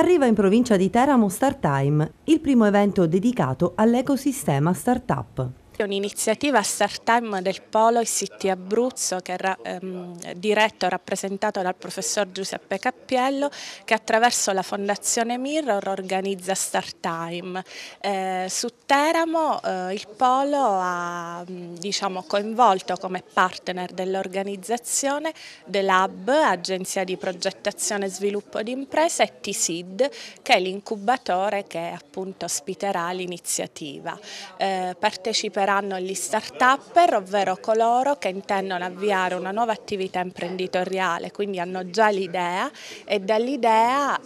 Arriva in provincia di Teramo Startime, il primo evento dedicato all'ecosistema startup è un'iniziativa start-time del Polo ICT Abruzzo che era ehm, diretto e rappresentato dal professor Giuseppe Cappiello che attraverso la Fondazione Mirror organizza start-time. Eh, su Teramo eh, il Polo ha mm, diciamo, coinvolto come partner dell'organizzazione The Lab, agenzia di progettazione e sviluppo di imprese e TSID che è l'incubatore che appunto ospiterà l'iniziativa. Eh, parteciperà saranno gli start-upper, ovvero coloro che intendono avviare una nuova attività imprenditoriale, quindi hanno già l'idea e dall'idea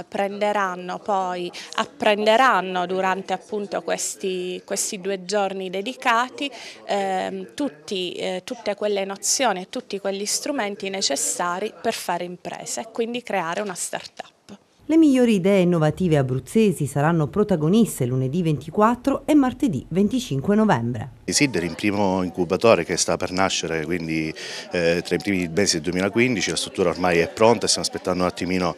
eh, prenderanno poi, apprenderanno durante appunto questi, questi due giorni dedicati eh, tutti, eh, tutte quelle nozioni e tutti quegli strumenti necessari per fare impresa e quindi creare una start-up. Le migliori idee innovative abruzzesi saranno protagoniste lunedì 24 e martedì 25 novembre. Desideri, il primo incubatore che sta per nascere, quindi eh, tra i primi mesi del 2015, la struttura ormai è pronta, stiamo aspettando un attimino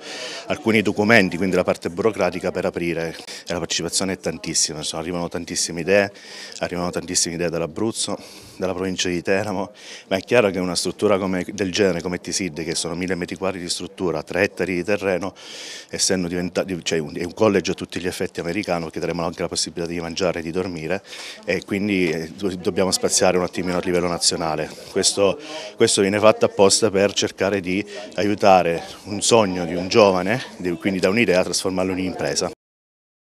alcuni documenti, quindi la parte burocratica per aprire. E la partecipazione è tantissima, insomma, arrivano tantissime idee, arrivano tantissime idee dall'Abruzzo dalla provincia di Teramo, ma è chiaro che una struttura come, del genere come Tisid, che sono 1000 metri quadri di struttura, 3 ettari di terreno, essendo diventato, cioè un, è un college a tutti gli effetti americano, che daremo anche la possibilità di mangiare e di dormire, e quindi eh, dobbiamo spaziare un attimino a livello nazionale. Questo, questo viene fatto apposta per cercare di aiutare un sogno di un giovane, quindi da un'idea a trasformarlo in un'impresa.